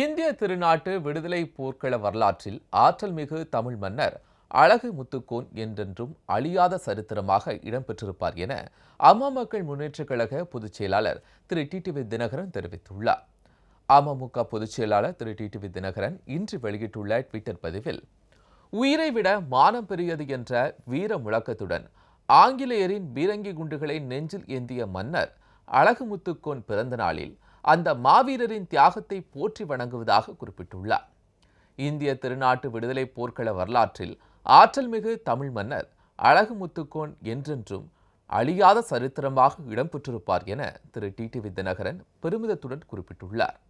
இந்திய திருநாட்டு விடுதலை போர்க்கள வரலாற்றில் ஆற்றல் மிகு தமிழ் மன்னர் அழகு முத்துக்கோன் என்றென்றும் அழியாத சரித்திரமாக இடம்பெற்றிருப்பார் என அமமக்கள் முன்னேற்றக் கழக பொதுச் செயலாளர் திரு டிடிவி தினகரன் தெரிவித்துள்ளார் அமமுக பொதுச் செயலாளர் திரு டிடிவி தினகரன் இன்று வெளியிட்டுள்ள ட்விட்டர் பதிவில் உயிரை விட மானம் பெரியது என்ற வீர முழக்கத்துடன் ஆங்கிலேயரின் பீரங்கி குண்டுகளை நெஞ்சில் ஏந்திய மன்னர் அழகு முத்துக்கோன் பிறந்த நாளில் அந்த மாவீரரின் தியாகத்தை போற்றி வணங்குவதாக குறிப்பிட்டுள்ளார் இந்திய திருநாட்டு விடுதலை போர்க்கள வரலாற்றில் ஆற்றல்மிகு தமிழ் மன்னர் அழகுமுத்துக்கோன் என்றென்றும் அழியாத சரித்திரமாக இடம்பெற்றிருப்பார் என திரு டி டி வித்யநகரன் பெருமிதத்துடன் குறிப்பிட்டுள்ளார்